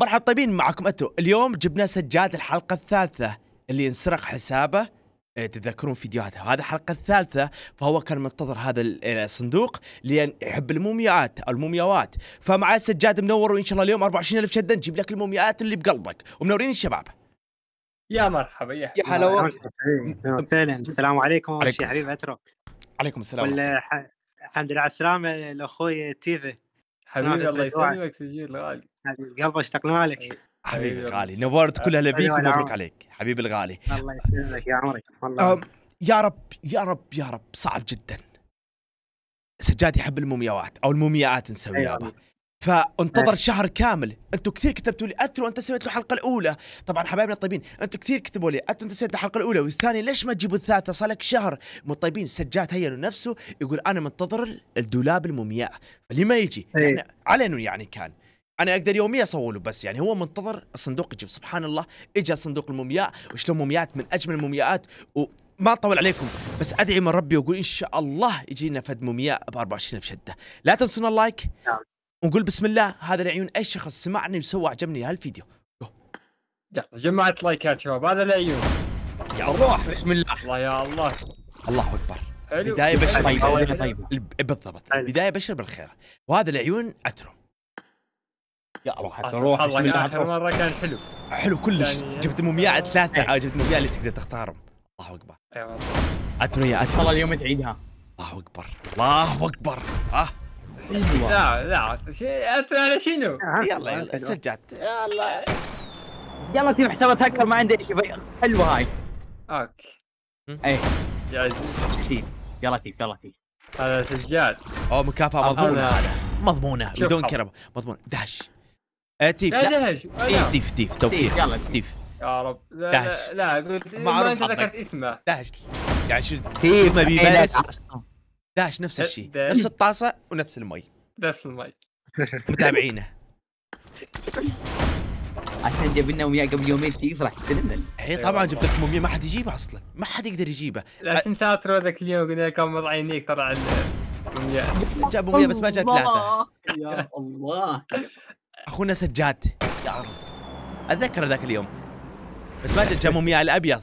مرحبا طيبين معكم أتو اليوم جبنا سجاد الحلقة الثالثة اللي انسرق حسابه تتذكرون إيه، فيديوهاته هذا الحلقة الثالثة فهو كان منتظر هذا الصندوق إيه، لأن يحب المومياءات أو المومياوات فمع سجاد منور وإن شاء الله اليوم 24 ألف شدة نجيب لك المومياءات اللي بقلبك ومنورين الشباب يا مرحبا يا حلاوة يا السلام عليكم وش حبيبي أترك عليكم السلام الحمد لله على السلامة لأخوي تيفي نعم، حبيبي الله يسلمك سجين غالي حبيبي قلبي اشتقنا لك حبيبي الغالي نورت كلها لبيك ومبروك عليك حبيبي الغالي الله يسلمك يا عمري والله يا رب يا رب يا رب صعب جدا سجاد يحب المومياوات او المومياءات نسوي يابا أيوة. فانتظر نعم. شهر كامل انتم كثير كتبتوا لي اترو انت سويت له الحلقه الاولى طبعا حبايبنا الطيبين انتم كثير كتبوا لي اترو انت سويت الحلقه الاولى والثانيه ليش ما تجيبوا الثالثه صار لك شهر مو طيبين سجاد هيا نفسه يقول انا منتظر الدولاب المومياء ما يجي إيه. يعني علنوا يعني كان انا اقدر يوميا اصور له بس يعني هو منتظر الصندوق يجيب سبحان الله اجى صندوق المومياء وشلون مومياءات من اجمل المومياءات و ما اطول عليكم بس ادعي من ربي واقول ان شاء الله يجينا فد مومياء ب 24 في شده لا تنسون اللايك نعم. ونقول بسم الله هذا العيون اي شخص سمعني وسوى عجبني هالفيديو جمعت لايكات شباب هذا العيون يا روح بسم الله الله يا الله الله اكبر حلو بدايه بشر طيبه طيبه طيب. بالضبط بدايه بشر بالخير وهذا العيون اترم يا روح روح بسم الله اخر مره كان حلو حلو كلش يعني جبت مومياء ثلاثه إيه. جبت مومياء اللي تقدر تختارهم الله اكبر اترم يا اترم والله اليوم تعيدها الله اكبر الله اكبر ها آه. لا لا على شنو؟ آه، يلا يلا سجلت يلا يلا تجيب حسابات هكر ما عندي شيء حلوه هاي اوكي ايه يلا تيب يلا تيب هذا سجاد اوه مكافاه مضمونه مضمونه بدون كرم مضمون داش آه، تيف لا داش تيف تيف توفيق يلا تيف يا رب لا داش لا قلت ما انت ذكرت اسمه داش داش يعني اسمه بيباس إيه، داش نفس أه، الشيء نفس الطاسه ونفس المي نفس المي متابعينه عشان جاب لنا وياه قبل يومين تيجي فراح تسلمنا اي طبعا أيوة. جبت لكم وياه ما حد يجيبه اصلا ما حد يقدر يجيبه لكن ساتروا ذاك اليوم قلنا لكم غمض عينيك طلع جابوا مياه بس ما جات ثلاثه يا الله اخونا سجاد يا رب اتذكر ذاك اليوم بس ما جت جابوا مياه الابيض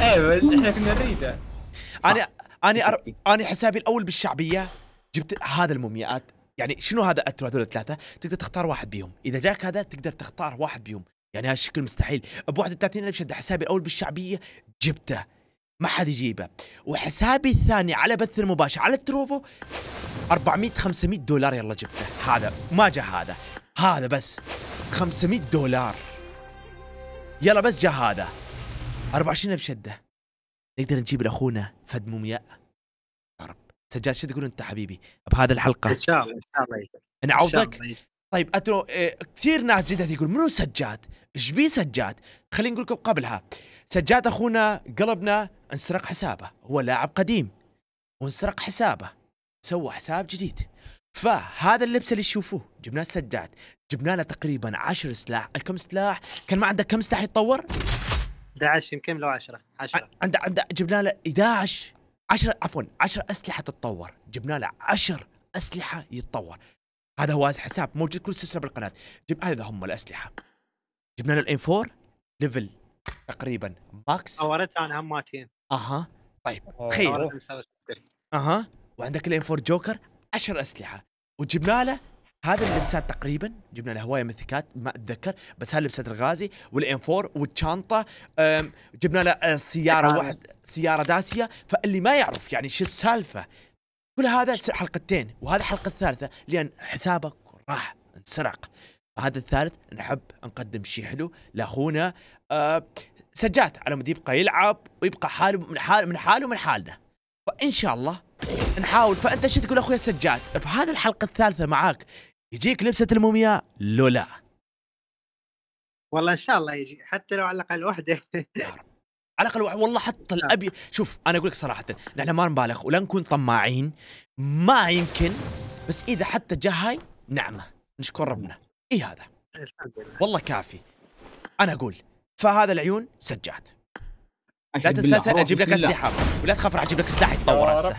ايوه احنا كنا نريده انا اني أر... انا حسابي الاول بالشعبيه جبت هذا المومياءات يعني شنو هذا هذول الثلاثه تقدر تختار واحد بيهم اذا جاك هذا تقدر تختار واحد بيهم يعني هذا الشكل مستحيل ب 31000 شده حسابي الاول بالشعبيه جبته ما حد يجيبه وحسابي الثاني على بث المباشر على التروفو 400 500 دولار يلا جبته هذا ما جاء هذا هذا بس 500 دولار يلا بس جاء هذا 24000 شده نقدر نجيب لاخونا فد مومياء يا رب سجاد شو تقول انت حبيبي بهذه الحلقه ان شاء الله ان شاء الله نعوضك طيب اترو إيه كثير ناس جدا يقول منو سجاد؟ ايش بيه سجاد؟ خلينا نقول لكم قبلها سجاد اخونا قلبنا انسرق حسابه هو لاعب قديم وانسرق حسابه سوى حساب جديد فهذا اللبس اللي تشوفوه جبناه سجاد جبنا له تقريبا 10 سلاح كم سلاح كان ما عندك كم سلاح يتطور 11 يمكن لو 10 10 عنده عنده جبنا له 11 10 عفوا 10 اسلحه تتطور جبنا له 10 اسلحه يتطور هذا هو حساب موجود كل سلسله بالقناه جب هذا هم الاسلحه جبنا له الام 4 ليفل تقريبا ماكس طورتها هم هماتين اها طيب تخيل اها وعندك الام 4 جوكر 10 اسلحه وجبنا له هذا اللبسات تقريبا جبنا له هوايه مثكات ما اتذكر بس هاي لبسات الغازي والام 4 والشنطه جبنا له أه، سياره واحد سياره داسيه فاللي ما يعرف يعني شو السالفه كل هذا حلقتين وهذا الحلقه الثالثه لان حسابك راح انسرق هذا الثالث نحب نقدم شيء حلو لاخونا أه سجاد على مود يبقى يلعب ويبقى حاله من حاله من حاله من حالنا فان شاء الله نحاول فانت شو تقول اخوي سجاد بهذه الحلقه الثالثه معاك يجيك لبسه المومياء لولا والله ان شاء الله يجي حتى لو على الاقل وحدة يعني على الاقل والله حتى نعم. الابيض شوف انا اقول لك صراحه نحن ما نبالغ ولا نكون طماعين ما يمكن بس اذا حتى جاء هاي نعمه نشكر ربنا نعم. اي هذا والله كافي انا اقول فهذا العيون سجعت لا تستسهل اجيب لك اسلحه ولا تخاف راح اجيب لك سلاح يتطور هسه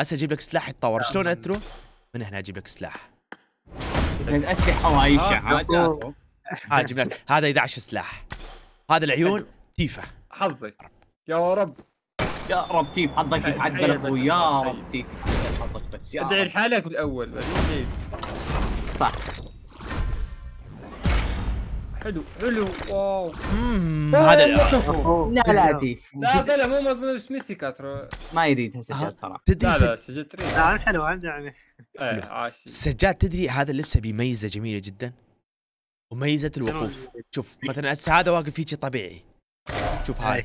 هسه اجيب لك سلاح يتطور شلون اترو من هنا اجيب لك سلاح اسلحه وهاي الشعاعات آه، ها آه. آه، جبنا هذا 11 سلاح هذا العيون تيفا حظك يا رب يا رب تيف حظك يتعدل يا رب تيف حظك بس ادعي لحالك بالاول بعدين صح حلو حلو واو اممم آه، هذا لا لا تيف لا لا مو ميستيكا ترى ما يريدها سجاد أه. صراحه تدري لا لا سجاد لا حلو عندي إيه، سجاد تدري هذا اللبس بميزه جميله جدا وميزه الوقوف شوف مثلا هذا واقف فيك طبيعي شوف هاي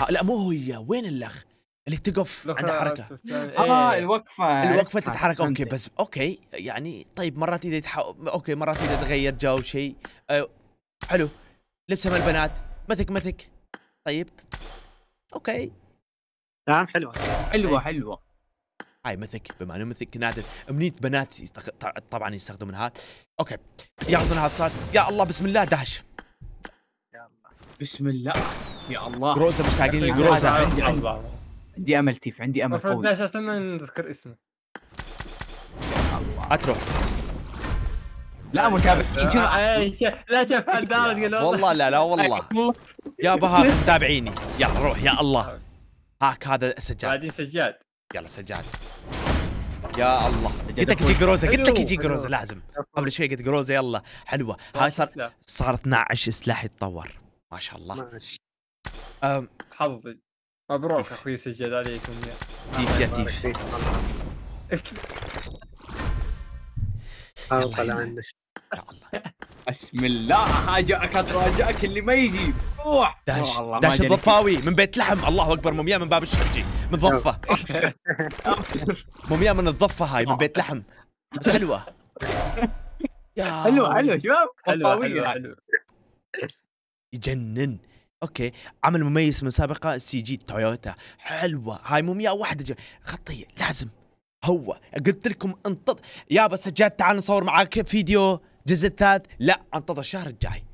إيه. لا مو هي وين الاخ اللي تقف عند حركه اه إيه. الوقفه الوقفه تتحرك اوكي بس اوكي يعني طيب مرات اذا تح... اوكي مرات اذا تغير جو شيء أه حلو لبسه مال البنات مثك مثك طيب اوكي نعم حلوه حلوه طيب. حلوه هاي مثك بما انه مثك نادر امنيه بنات طبعا يستخدمونها اوكي ياخذون هذا صار يا الله بسم الله داش بسم الله يا الله جروزه مشتاقين للجروزه عندي امل تيف عندي امل قوي بس ما نذكر اسمه اترو لا متابعين آه، آه، آه، لا شوف والله لا لا والله يا بها متابعيني يا روح يا الله هاك هذا سجاد بعدين سجاد يلا سجاد يا الله قلت لك يجي جروزه قلت لك يجي جروزه لازم قبل شوي قلت جروزه يلا حلوه هاي صار صار 12 سلاح يتطور ما شاء الله حظي مبروك اخوي سجل عليكم يا تيف يا تيف بسم الله حاجاك اتراجاك اللي ما يجيب روح داش داش الضفاوي من بيت لحم الله اكبر مومياء من باب الشرجي من ضفه مومياء من الضفه هاي من بيت لحم حلوه حلوه حلوه شباب حلوه حلوه يجنن اوكي عمل مميز من سابقه سي جي تويوتا حلوه هاي مو مياه واحده خطيه لازم هو قلت لكم انتظر يا بس سجاد تعال نصور معاك فيديو الجزء الثالث لا انتظر الشهر الجاي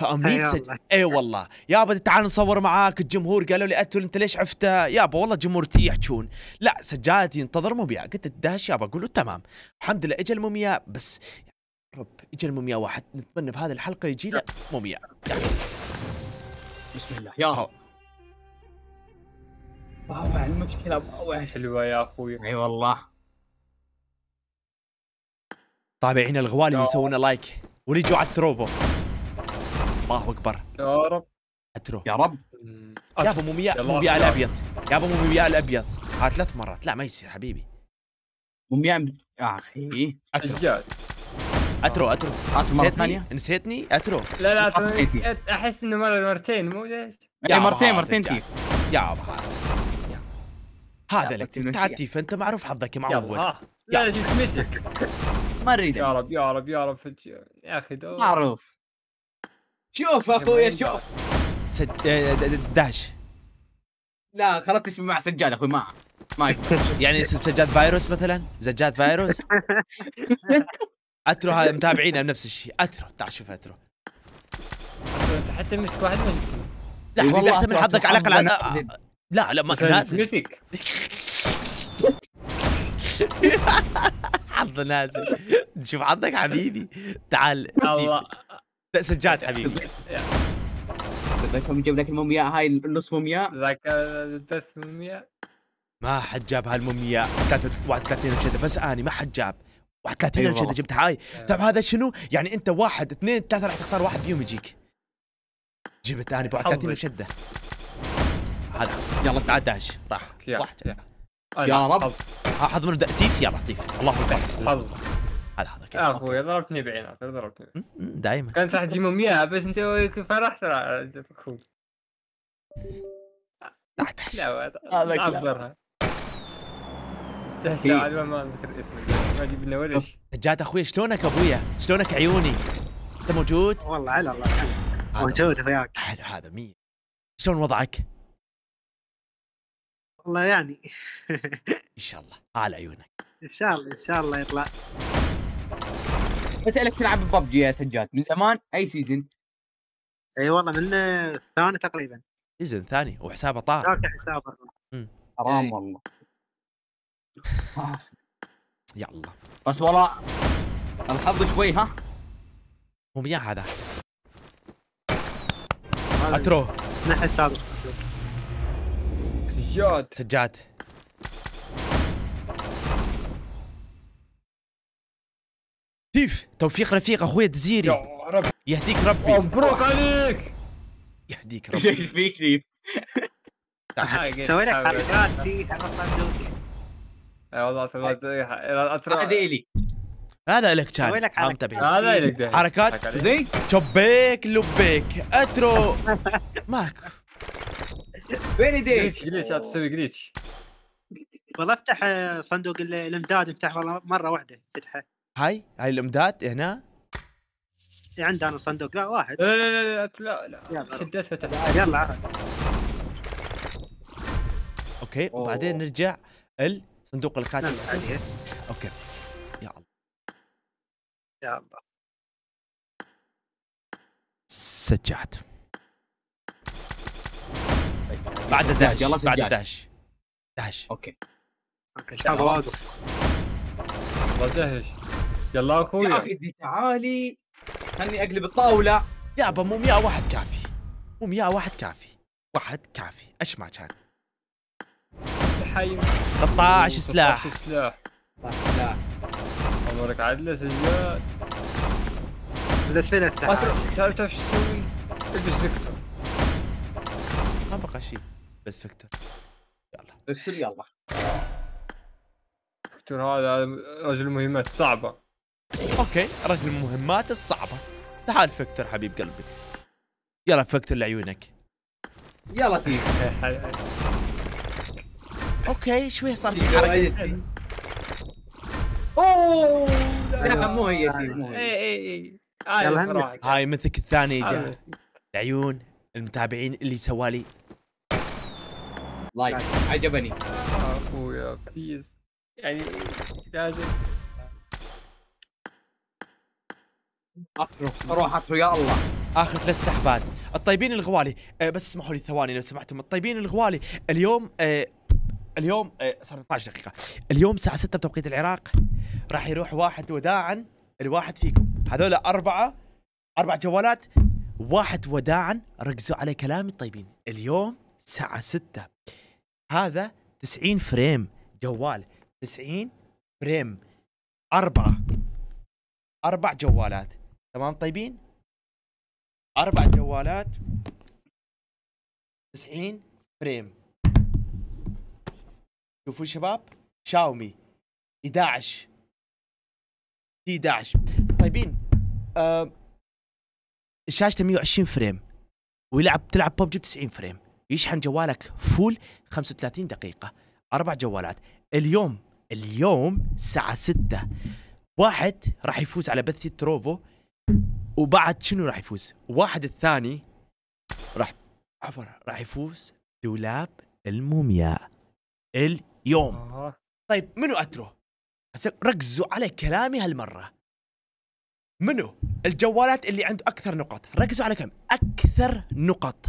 فامنيت سج... اي والله يابا تعال نصور معاك الجمهور قالوا لي اتول انت ليش عفته يابا والله الجمهور يحجون لا سجاد ينتظر مومياء قلت الدهش يابا اقول له تمام الحمد لله اجى المومياء بس رب اجى المومياء واحد نتمنى بهذه الحلقه يجينا مومياء بسم الله يا باوع المشكلة باوع حلوة يا اخوي اي والله طابعين الغوالي اللي يسوون لايك ورجعوا على التروبو الله اكبر يا رب اترو يا رب يا ابو مومياء مومياء الابيض يا ابو مومياء الابيض ها ثلاث مرات لا ما يصير حبيبي مومياء يا اخي اترو اترو اترو ثانيه نسيتني اترو لا لا احس انه مر مرتين مو ليش؟ إيه، يا مرتين مرتين تي يا ابو حاسد هذا لك تعدي فانت معروف حظك معود لا جسمتك ما اريد يا رب يا رب يا رب يا اخي معروف شوف اخوي شوف آه، داش لا خلطتش مع سجاد اخوي ما ما يعني اسم سجاد فيروس مثلا زجاد فيروس اترو هذا متابعينا بنفس الشيء اترو تعال شوف اترو انت حتى مسك واحد منهم لا حبيبي احسن من حظك على الاقل لا لا ما كان نازل مسك حظ نازل شوف حظك حبيبي تعال الله سجاد حبيبي ذاك جاب لك المومياء هاي النص مومياء ذاك النص مومياء ما حد جاب هالمومياء 33 بس اني ما حد جاب 31 أيوة كذا جبت هاي إيه. طب هذا شنو؟ يعني انت واحد اثنين ثلاثه راح تختار واحد فيهم يجيك جبت انا ب 31 بشده هذا يلا تعال داش راح يا رب حظ من تيف يلا تيف الله يبارك هذا هذا يا اخوي ضربتني بعينات ضربتني دائما كانت راح تجيبهم اياها بس انت فرحت اخوي تحت لا هذا افضلها تحت ما اذكر اسمه ما ولا شيء سجاد اخوي شلونك ابويا؟ شلونك عيوني؟ انت موجود؟ والله على الله موجود وياك حلو هذا مية شلون وضعك؟ والله يعني ان شاء الله على عيونك ان شاء الله ان شاء الله يطلع بسالك تلعب ببجي يا سجاد من زمان اي سيزون؟ اي والله من الثاني تقريبا سيزون ثاني وحسابه طار حسابه حرام والله يلا بس والله الحظ شوي ها مو مياه هذا اترو نحي السابق سجاد سجاد كيف توفيق رفيق اخوي دزيري يا رب يهديك ربي مبروك عليك يهديك ربي ايش فيك سوي لك حركات في اي والله إيه. هذا لي هذا لك كان هذا لك حركات شبيك لبيك اترو ماك وين يديك؟ جليتش لا تسوي جليتش والله افتح آه، صندوق الامداد افتح والله مره واحده افتحه هاي هاي الامداد هنا إيه، عندي انا صندوق لا واحد لا لا لا لا لا شديت فتح يلا اوكي وبعدين نرجع ال صندوق الخاتم عليه نعم، اوكي يا الله يا الله سجعت بعد الدهش بعد الدهش دهش اوكي اوكي هذا واقف دهش يلا اخوي يا اخي تعالي خلني اقلب الطاوله يابا مو 100 واحد كافي مو 100 واحد كافي واحد كافي ايش ما كان حي 13 سلاح 13 سلاح 13 سلاح عمرك عدله سجاد بس فين السلاح تعرف تعرف شو تسوي؟ البس فيكتور ما بقى شيء بس فيكتور يلا فيكتور يلا فيكتور هذا رجل مهمات صعبة اوكي رجل المهمات الصعبة تعال فيكتور حبيب قلبي يلا فيكتور لعيونك يلا فيكتور اوكي شويه صار في حركه اوه لا مو هي دي آه، مو هي اي اي إيه، إيه. آه، هاي مثلك الثاني جاء آه. العيون المتابعين اللي سوالي لايك عجبني اخويا بليز يعني لازم اروح اطرو يا الله اخر ثلاث سحبات الطيبين الغوالي أه بس اسمحوا لي ثواني لو سمحتم الطيبين الغوالي اليوم أه اليوم آه، صار 12 دقيقة اليوم الساعة 6 بتوقيت العراق راح يروح واحد وداعا لواحد فيكم هذول أربعة أربع جوالات واحد وداعا ركزوا على كلامي الطيبين اليوم الساعة 6 هذا 90 فريم جوال 90 فريم أربعة أربع جوالات تمام طيبين أربع جوالات 90 فريم شوفوا شباب شاومي 11 11 طيبين آه شاشته 120 فريم ويلعب تلعب بوب جي 90 فريم يشحن جوالك فول 35 دقيقة أربع جوالات اليوم اليوم الساعة 6 واحد راح يفوز على بثي تروفو وبعد شنو راح يفوز؟ واحد الثاني راح عفوا راح يفوز دولاب المومياء ال يوم آه. طيب منو اترو؟ ركزوا على كلامي هالمره منو الجوالات اللي عنده اكثر نقط ركزوا على كم اكثر نقط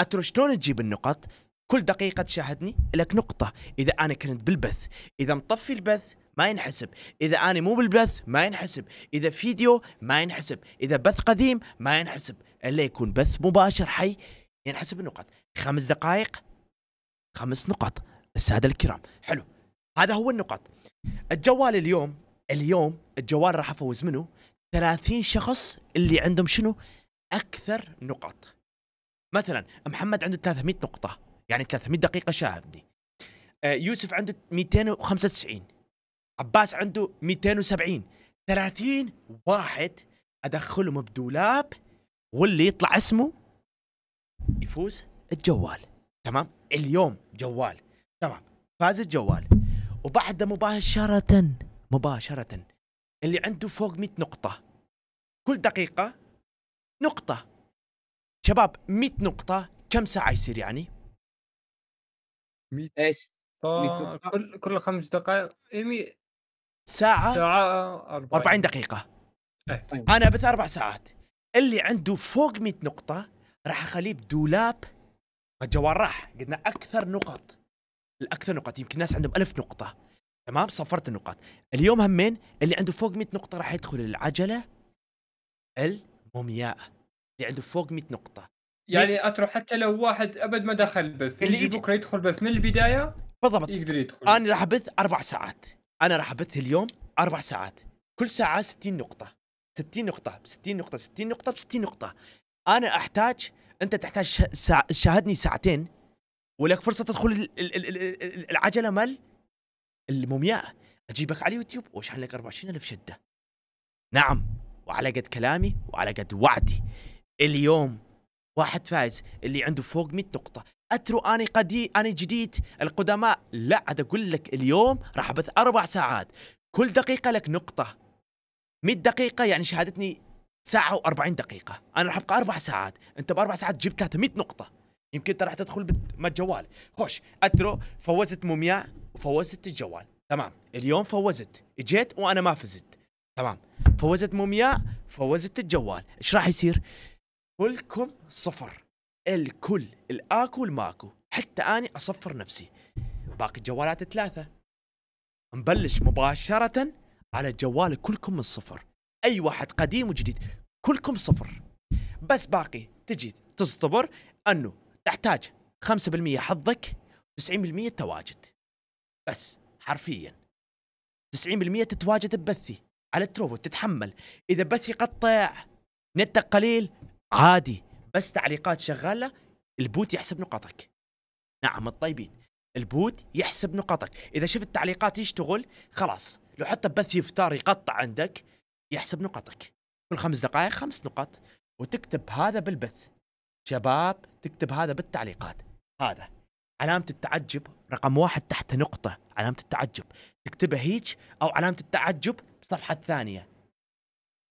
اترو شلون تجيب النقط كل دقيقة تشاهدني لك نقطة إذا أنا كنت بالبث إذا مطفي البث ما ينحسب إذا أنا مو بالبث ما ينحسب إذا فيديو ما ينحسب إذا بث قديم ما ينحسب إلا يكون بث مباشر حي ينحسب النقط خمس دقائق خمس نقط الساده الكرام حلو هذا هو النقاط الجوال اليوم اليوم الجوال راح افوز منه 30 شخص اللي عندهم شنو اكثر نقط مثلا محمد عنده 300 نقطه يعني 300 دقيقه شاهدني آه، يوسف عنده 295 عباس عنده 270 30 واحد ادخلهم بدولاب واللي يطلع اسمه يفوز الجوال تمام اليوم جوال تمام فاز الجوال وبعد مباشرة مباشرة اللي عنده فوق 100 نقطة كل دقيقة نقطة شباب 100 نقطة كم ساعة يصير يعني؟ 100 ايش؟ كل كل خمس دقائق إيه، ساعة ساعة 40, آه، 40 دقيقة أيه. أنا بث أربع ساعات اللي عنده فوق 100 نقطة راح أخليه بدولاب الجوال راح قلنا أكثر نقط الاكثر نقاط يمكن الناس عندهم ألف نقطه تمام صفرت النقاط اليوم همين اللي عنده فوق 100 نقطه راح يدخل العجله المومياء اللي عنده فوق 100 نقطه يعني اترك حتى لو واحد ابد ما دخل بث اللي يجي بكره يدخل بث من البدايه بالضبط يقدر يدخل انا راح ابث اربع ساعات انا راح ابث اليوم اربع ساعات كل ساعه 60 نقطه 60 نقطه 60 نقطه 60 نقطه ب 60 نقطه انا احتاج انت تحتاج شاهدني ساعتين ولك فرصه تدخل العجله مال المومياء اجيبك على اليوتيوب واشحن لك 24000 شده نعم وعلى قد كلامي وعلى قد وعدي اليوم واحد فايز اللي عنده فوق 100 نقطة أترو اني قدي أنا جديد القدماء لا عاد أقول لك اليوم راح أبث أربع ساعات كل دقيقة لك نقطة 100 دقيقة يعني شهادتني ساعة و40 دقيقة أنا راح أبقى أربع ساعات أنت بأربع ساعات جبت 300 نقطة يمكن انت راح تدخل مع ما الجوال خش اترو فوزت مومياء وفوزت الجوال تمام اليوم فوزت اجيت وانا ما فزت تمام فوزت مومياء فوزت الجوال ايش راح يصير كلكم صفر الكل الاكو والماكو حتى اني اصفر نفسي باقي الجوالات ثلاثه نبلش مباشره على الجوال كلكم من الصفر اي واحد قديم وجديد كلكم صفر بس باقي تجي تصطبر انه تحتاج 5% حظك 90% التواجد بس حرفيا 90% تتواجد ببثي على التروفو تتحمل اذا بثي قطع نتك قليل عادي بس تعليقات شغاله البوت يحسب نقطك نعم الطيبين البوت يحسب نقطك اذا شفت تعليقات يشتغل خلاص لو حتى بث يفتار يقطع عندك يحسب نقطك كل خمس دقائق خمس نقاط وتكتب هذا بالبث شباب تكتب هذا بالتعليقات هذا علامة التعجب رقم واحد تحت نقطة علامة التعجب تكتبها هيك أو علامة التعجب بصفحة ثانية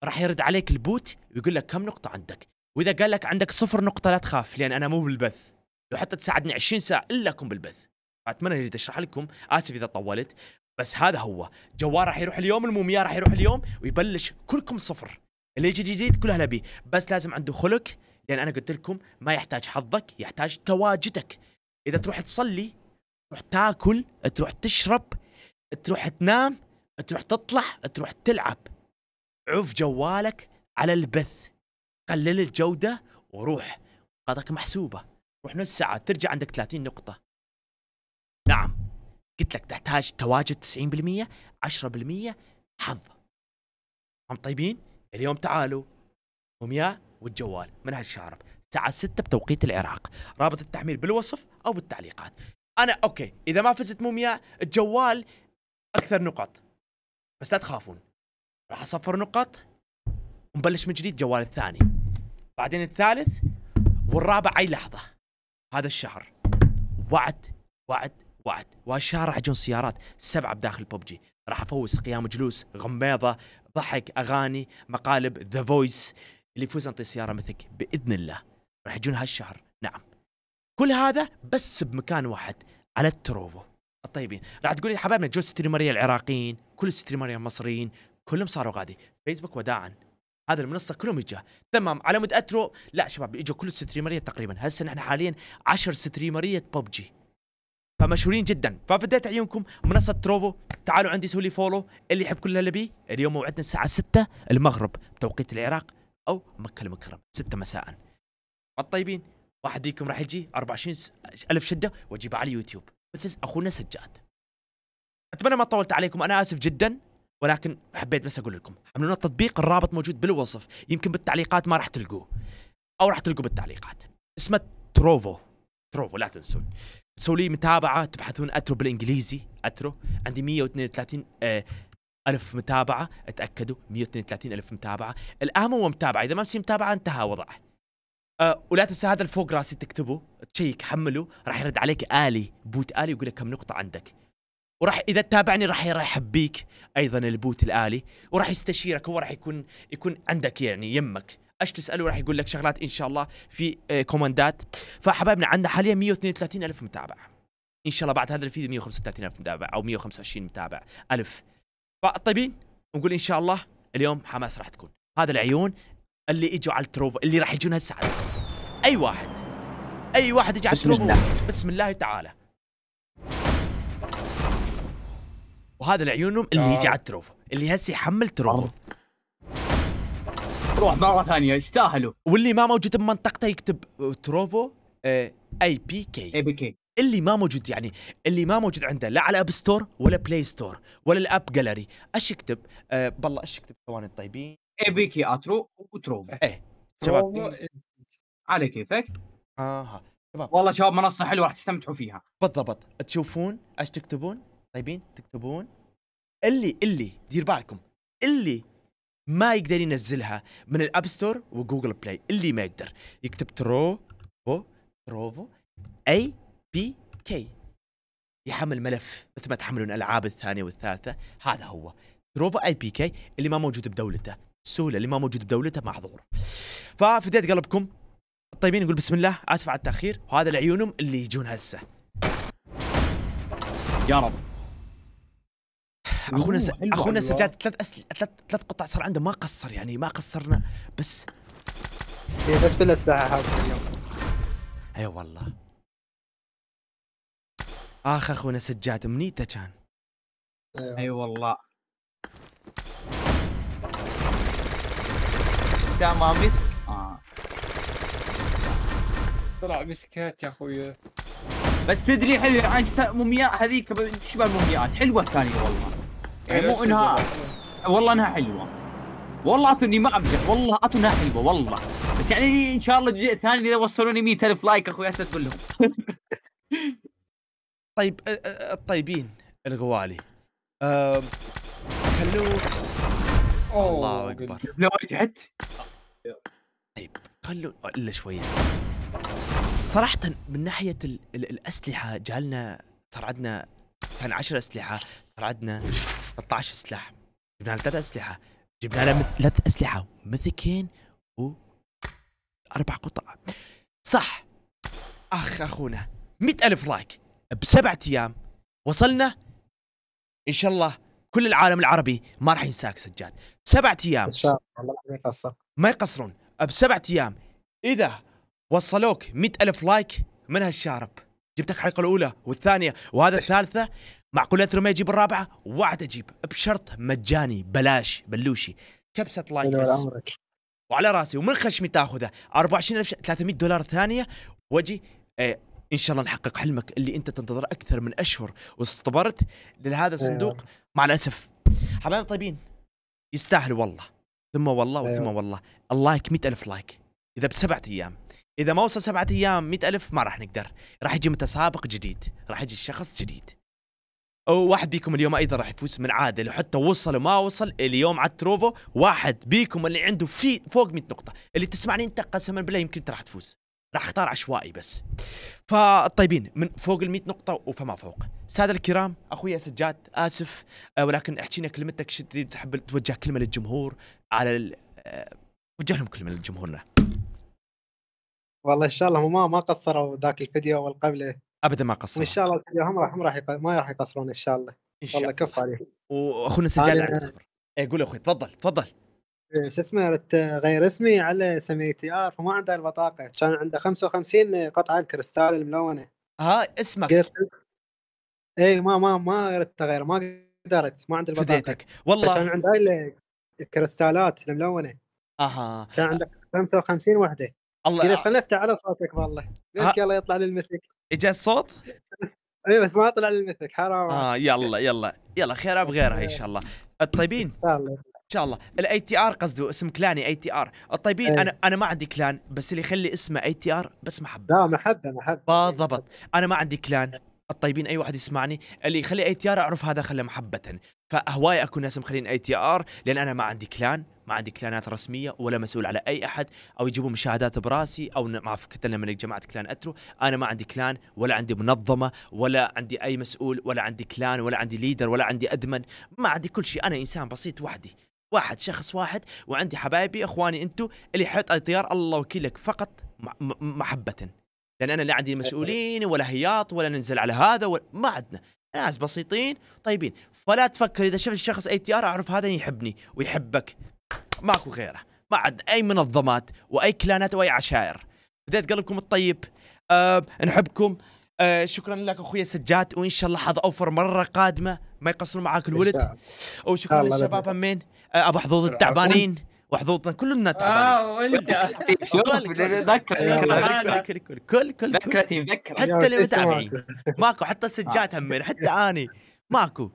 راح يرد عليك البوت ويقول لك كم نقطة عندك وإذا قال لك عندك صفر نقطة لا تخاف لأن أنا مو بالبث لو حتى تساعدني 20 ساعة إلا أكون بالبث أتمنى إني أشرح لكم آسف إذا طولت بس هذا هو جوال راح يروح اليوم المومياء راح يروح اليوم ويبلش كلكم صفر اللي يجي جديد كل هلا بيه بس لازم عنده خلق لان انا قلت لكم ما يحتاج حظك يحتاج تواجدك اذا تروح تصلي تروح تاكل تروح تشرب تروح تنام تروح تطلع تروح تلعب عف جوالك على البث قلل الجودة وروح نقاطك محسوبة روح نص ساعة ترجع عندك 30 نقطة نعم قلت لك تحتاج تواجد 90% 10% حظ هم طيبين اليوم تعالوا هم يا والجوال من هالشارب الساعة 6 بتوقيت العراق رابط التحميل بالوصف أو بالتعليقات أنا أوكي إذا ما فزت مومياء الجوال أكثر نقط بس لا تخافون راح أصفر نقط ونبلش من جديد جوال الثاني بعدين الثالث والرابع أي لحظة هذا الشهر وعد وعد وعد وهالشهر راح يجون سيارات سبعة بداخل ببجي راح أفوز قيام جلوس غميضة ضحك أغاني مقالب ذا فويس اللي يفوز انطي سياره مثلك باذن الله راح يجون هالشهر نعم كل هذا بس بمكان واحد على التروفو الطيبين راح تقول يا حبايبنا جو ستريمريه العراقيين كل ستريمريه المصريين كلهم صاروا غادي فيسبوك وداعا هذا المنصه كلهم اجا تمام على مود اترو لا شباب اجوا كل الستريمريه تقريبا هسه نحن حاليا 10 ستريمريه ببجي فمشهورين جدا ففديت عيونكم منصه تروفو تعالوا عندي سوي لي فولو اللي يحب كل اللي بيه اليوم موعدنا الساعه 6 المغرب بتوقيت العراق او مكه المكرمه 6 مساء الطيبين واحد فيكم راح يجي 24 الف شده واجيبها على اليوتيوب مثل اخونا سجاد اتمنى ما طولت عليكم انا اسف جدا ولكن حبيت بس اقول لكم حملونا التطبيق الرابط موجود بالوصف يمكن بالتعليقات ما راح تلقوه او راح تلقوه بالتعليقات اسمه تروفو تروفو لا تنسون تسوي لي متابعه تبحثون اترو بالانجليزي اترو عندي 132 آه ألف متابعة اتأكدوا 132 ألف متابعة الآن هو متابعة إذا ما في متابعة انتهى وضعه أه ولا تنسى هذا الفوق راسي تكتبه تشيك حمله راح يرد عليك آلي بوت آلي يقول لك كم نقطة عندك وراح اذا تابعني راح راح يحبيك ايضا البوت الالي وراح يستشيرك هو راح يكون يكون عندك يعني يمك ايش تساله راح يقول لك شغلات ان شاء الله في آه، كوماندات فحبايبنا عندنا حاليا 132 الف متابع ان شاء الله بعد هذا الفيديو 135 الف متابع او 125 متابع الف فطيبين نقول ان شاء الله اليوم حماس راح تكون هذا العيون اللي اجوا على التروفا اللي راح يجون هسه على اي واحد اي واحد يجي على التروفا بسم الله بسم الله تعالى وهذا العيونهم اللي يجي آه. على التروفا اللي هسه يحمل تروفا آه. روح مره ثانيه يستاهلوا واللي ما موجود بمنطقته يكتب تروفو اي بي كي اي بي كي اللي ما موجود يعني اللي ما موجود عنده لا على اب ستور ولا بلاي ستور ولا الاب جاليري ايش يكتب؟ أه بالله ايش يكتب ثواني طيبين؟ اي بي كي اترو وتروفو ايه شباب على كيفك اها شباب والله شباب منصه حلوه راح تستمتعوا فيها بالضبط تشوفون ايش تكتبون؟ طيبين تكتبون اللي اللي دير بالكم اللي ما يقدر ينزلها من الاب ستور وجوجل بلاي اللي ما يقدر يكتب ترو تروفو اي بي كي يحمل ملف مثل ما تحملون الالعاب الثانيه والثالثه هذا هو تروفا اي بي كي اللي ما موجود بدولته سولا اللي ما موجود بدولته معذور ففديت قلبكم الطيبين نقول بسم الله اسف على التاخير وهذا لعيونهم اللي يجون هسه يا رب اخونا س... اخونا سجاد ثلاث أسل... ثلاث ثلاث قطع صار عنده ما قصر يعني ما قصرنا بس إيه، بس بالاسلحه هذه اليوم اي أيوة والله اخ اخونا سجاد منيته كان أيوة. اي أيوة والله لا ما مسك آه. طلع مسكات يا اخوي بس تدري حلو عن يعني مومياء هذيك تشبه المومياءات حلوه الثانيه والله أيوة، يعني مو انها والله انها حلوه والله اعطني ما ابدع والله اعطني حلوه والله بس يعني ان شاء الله الجزء الثاني اذا وصلوني 100000 لايك اخوي اسد لهم طيب الطيبين الغوالي خلوه الله اكبر لو تحت طيب خلوا الا شويه صراحه من ناحيه الـ الـ الاسلحه جالنا صار عندنا كان 10 اسلحه صار عندنا 13 سلاح جبنا له ثلاث اسلحه جبنا له ثلاث اسلحه مثكين و اربع قطع صح اخ اخونا 100000 لايك بسبعة ايام وصلنا ان شاء الله كل العالم العربي ما راح ينساك سجاد سبعة ايام ان شاء الله ما يقصر ما يقصرون بسبعة ايام اذا وصلوك مئة الف لايك من هالشارب جبتك الحلقه الاولى والثانيه وهذا الثالثه معقولة ما يجيب الرابعه وعد اجيب بشرط مجاني بلاش بلوشي كبسه لايك بس عمرك. وعلى راسي ومن خشمي تاخذه 24000 300 دولار ثانيه واجي إيه، ان شاء الله نحقق حلمك اللي انت تنتظره اكثر من اشهر واصطبرت لهذا أيوة. الصندوق مع الاسف حبايب طيبين يستاهلوا والله ثم والله وثم أيوة. والله اللايك مئة ألف لايك إذا بسبعة أيام إذا ما وصل سبعة أيام مئة ألف ما راح نقدر راح يجي متسابق جديد راح يجي شخص جديد واحد بيكم اليوم ايضا راح يفوز من عاده لو حتى وصل وما وصل اليوم على التروفو واحد بيكم اللي عنده في فوق 100 نقطه اللي تسمعني انت قسما بالله يمكن انت راح تفوز راح اختار عشوائي بس فطيبين من فوق ال 100 نقطه وفما فوق ساده الكرام اخوي سجاد اسف آه، ولكن احكي كلمتك شد تحب توجه كلمه للجمهور على آه، وجه لهم كلمه لجمهورنا والله ان شاء الله ما ما قصروا ذاك الفيديو والقبله ابدا ما قصروا ان شاء الله هم راح ما راح ما راح يقصرون ان شاء الله ان شاء الله كف عليهم واخونا سجاد على اي قول اخوي تفضل تفضل إيه، شو اسمه غير اسمي على سميتي ار آه، فما عنده البطاقه كان عنده 55 قطعه الكريستال الملونه ها اسمك قلت اي ما ما ما غيرت غير ما قدرت ما عندي البطاقه فديتك والله كان عنده الكريستالات الملونه اها كان عندك 55 وحده الله قلت خليني على صوتك والله ليش يلا يطلع للمثل اجى الصوت؟ اي بس ما طلع للمثل حرام اه يلا يلا يلا خير بغيرها إيه. ان شاء الله الطيبين ان شاء الله الاي تي ار قصده اسم كلاني اي تي ار الطيبين أيه. انا انا ما عندي كلان بس اللي يخلي اسمه اي تي ار بس محبه لا محبه محبه بالضبط انا ما عندي كلان الطيبين اي واحد يسمعني اللي يخلي اي تي ار اعرف هذا خله محبه فهواي اكون ناس مخلين اي تي ار لان انا ما عندي كلان ما عندي كلانات رسميه ولا مسؤول على اي احد او يجيبوا مشاهدات براسي او ما كتلنا من جماعه كلان اترو انا ما عندي كلان ولا عندي منظمه ولا عندي اي مسؤول ولا عندي كلان ولا عندي ليدر ولا عندي ادمن ما عندي كل شيء انا انسان بسيط وحدي واحد شخص واحد وعندي حبايبي اخواني انتو اللي يحط الطيار الله وكيلك فقط محبه لان انا لا عندي مسؤولين ولا هياط ولا ننزل على هذا ولا ما عندنا ناس بسيطين طيبين فلا تفكر اذا شفت شخص اي تي ار اعرف هذا يحبني ويحبك ماكو غيره ما عندنا اي منظمات واي كلانات واي عشائر بديت قلبكم الطيب أه نحبكم آه شكرا لك اخوي سجاد وان شاء الله حظ اوفر مره قادمه ما يقصروا معاك الولد وشكرا للشباب امين آه ابو حظوظ التعبانين وحظوظنا كلنا تعبانين اه وانت كل كل كل كل ذكرتي مذكر حتى اللي متابعين ماكو حتى سجاد آه. همين حتى اني ماكو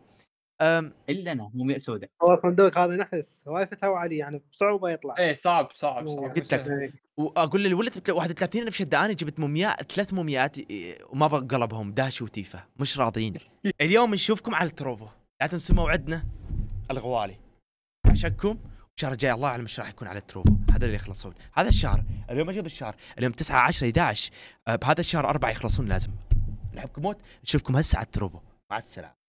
الا انا مو سوداء هو صندوق هذا نحس هواي فتحوا عليه يعني بصعوبه يطلع ايه صعب صعب صعب قلت لك إيه. واقول للولد 31 انا شدعاني جبت مومياء ثلاث موميات إيه، وما بقلبهم داش وتيفه مش راضيين اليوم نشوفكم على التروفو لا تنسوا موعدنا الغوالي عشانكم الشهر الجاي الله اعلم ايش راح يكون على التروفو هذا اللي يخلصون هذا الشهر اليوم اجيب الشهر اليوم 9 10 11 بهذا الشهر أربعة يخلصون لازم نحبكم موت نشوفكم هسه على التروفو مع السلامه